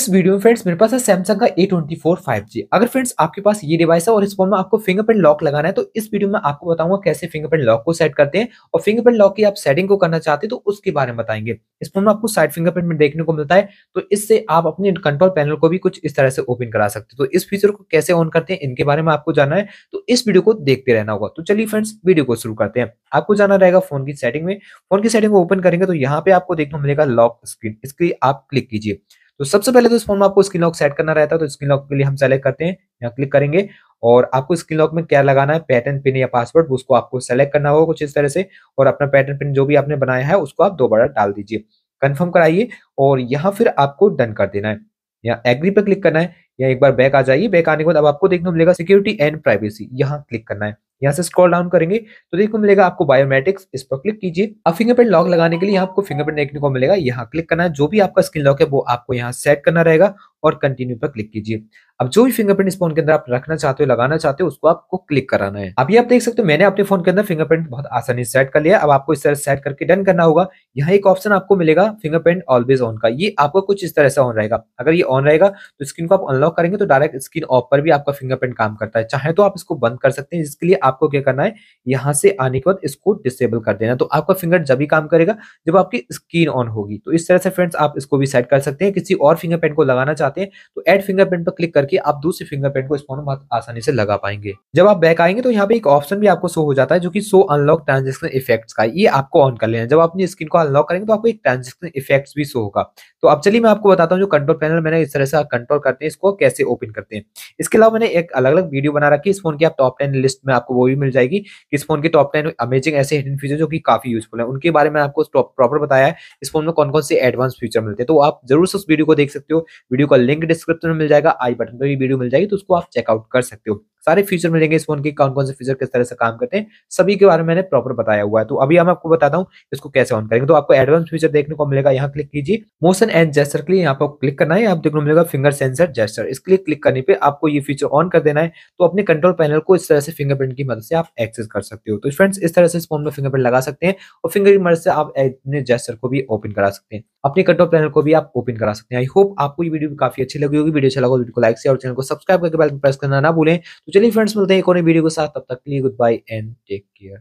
इस वीडियो में फ्रेंड्स मेरे पास है सैमसंग का A twenty four five G अगर फ्रेंड्स आपके पास ये डिवाइस है और इस फोन में आपको फिंगरप्रिंट लॉक लगाना है तो इस वीडियो में आपको बताऊंगा कैसे फिंगरप्रिंट लॉक को सेट करते हैं और फिंगरप्रिंट लॉक की आप सेटिंग को करना चाहते हैं तो उसके बारे में बताएंगे इस फोन में आपको साइड फिंगरप्रिंट में देखने को मिलता है तो इससे आप अपने कंट्रोल पैनल को भी कुछ इस तरह से ओपन करा सकते तो इस फीचर को कैसे ऑन करते हैं इनके बारे में आपको जाना है तो इस वीडियो को देखते रहना होगा तो चलिए फ्रेंड्स वीडियो को शुरू करते हैं आपको जाना रहेगा फोन की सेटिंग में फोन की सेटिंग को ओपन करेंगे तो यहाँ पे आपको देखने को मिलेगा लॉक स्क्रीन इसके आप क्लिक कीजिए तो सबसे पहले तो इस फोन में आपको स्क्रीन लॉक सेट करना रहता है तो स्क्रीन लॉक के लिए हम सेलेक्ट करते हैं यहाँ क्लिक करेंगे और आपको स्क्रीन लॉक में क्या लगाना है पैटर्न पिन या पासवर्ड उसको आपको सेलेक्ट करना होगा कुछ इस तरह से और अपना पैटर्न पिन जो भी आपने बनाया है उसको आप दोबारा डाल दीजिए कन्फर्म कराइए और यहाँ फिर आपको डन कर देना है यहाँ एग्री पर क्लिक करना है या एक बार बैक आ जाइए बैक आने के बाद अब आपको देखने को मिलेगा सिक्योरिटी एंड प्राइवेसी यहाँ क्लिक करना है यहाँ से स्क्रॉल डाउन करेंगे तो देखो मिलेगा आपको बायोमेट्रिक्स इस पर क्लिक कीजिए अब फिंगरप्रिंट लॉक लगाने के लिए आपको फिंगरप्रिंट देखने को मिलेगा यहाँ क्लिक करना है जो भी आपका स्क्रीन लॉक है वो आपको यहाँ सेट करना रहेगा और कंटिन्यू पर क्लिक कीजिए अब जो भी फिंगरप्रिंट इस फोन के अंदर आप रखना चाहते हो लगाना चाहते हो उसको आपको क्लिक कराना है अभी आप देख सकते हो मैंने अपने फोन के अंदर फिंगरप्रिंट बहुत आसानी से सेट कर लिया अब आपको इस तरह सेट करके डन करना होगा यहाँ एक ऑप्शन आपको मिलेगा फिंगरप्रिंट ऑलवेज ऑन का ये आपका कुछ इस तरह से ऑन रहेगा अगर ये ऑन रहेगा तो स्क्रीन को आप अनलॉक करेंगे तो डायरेक्ट स्क्रीन ऑफ पर भी आपका फिंगरप्रिंट काम करता है चाहे तो आप इसको बंद कर सकते हैं इसके लिए आपको क्या करना है यहाँ से आने के बाद इसको डिसेबल कर देना तो आपका फिंगर जब भी काम करेगा जब आपकी स्क्रीन ऑन होगी तो इस तरह से फ्रेंड्स आप इसको भी सेट कर सकते हैं किसी और फिंगरप्रिंट को लगाना चाहते हैं तो एड फिंगरप्रिंट पर क्लिक करके करके आप दूसरे फिंगरप्रिंट को इस फोन में बहुत आसानी से लगा पाएंगे जब आप बैक आएंगे तो यहाँ पे एक ऑप्शन भी आपको शो हो जाता है जो कि शो अनलॉक ट्रांजेक्शन इफेक्ट्स का ये आपको ऑन कर लेना जब अपनी स्क्रीन को अनलॉक करेंगे तो आपको एक ट्रांजेक्शन इफेक्ट्स भी शो होगा तो अब चलिए मैं आपको बताता हूँ जो कंट्रोल पैनल मैंने इस तरह से कंट्रोल करते हैं इसको कैसे ओपन करते हैं इसके अलावा मैंने एक अलग अलग वीडियो बना रखी है इस फोन की आप टॉप टेन लिस्ट में आपको वो भी मिल जाएगी कि इस फोन के टॉप टेन अमेजिंग ऐसे हिडन फीचर जो कि काफी यूजफुल है उनके बारे में आपको प्रॉपर बताया है इस फोन में कौन कौन से एडवांस फीचर मिलते हैं तो आप जरूर से उस वीडियो को देख सकते हो वीडियो का लिंक डिस्क्रिप्शन में मिल जाएगा आई बटन में भी वीडियो मिल जाएगी तो उसको आप चेकआउट कर सकते हो सारे फीचर मिलेंगे इस फोन के कौन कौन से फीचर किस तरह से काम करते हैं सभी के बारे में मैंने प्रॉपर बताया हुआ है तो अभी हम आपको बताता हूँ इसको कैसे ऑन करेंगे तो आपको एडवांस फीचर देखने को मिलेगा यहाँ क्लिक कीजिए मोशन एंड जेस्टर के लिए यहाँ पर क्लिक करना है आप देखने को मिलेगा फिंगर सेंसर जेस्टर इसके लिए क्लिक करने पर आपको ये फीचर ऑन कर देना है तो अपने कंट्रोल पैनल को इस तरह से फिंगरप्रिंट की मदद से आप एक्सेस कर सकते हो तो फ्रेंड्स इस तरह से इस फोन में फिंगरप्रिंट लगा सकते हैं और फिंगर की मदद से आप अपने जेस्टर को भी ओपन करा सकते हैं अपने कंट्रोल पैनल को भी आप ओपन करा सकते हैं आई होप आपको ये वीडियो काफी अच्छी लगी होगी वीडियो अच्छा लगा वीडियो तो को लाइक से और चैनल को सब्सक्राइब करके बेल प्रेस करना ना भूलें तो चलिए फ्रेंड्स मिलते हैं एक और वीडियो के साथ तब तक के लिए goodbye and take care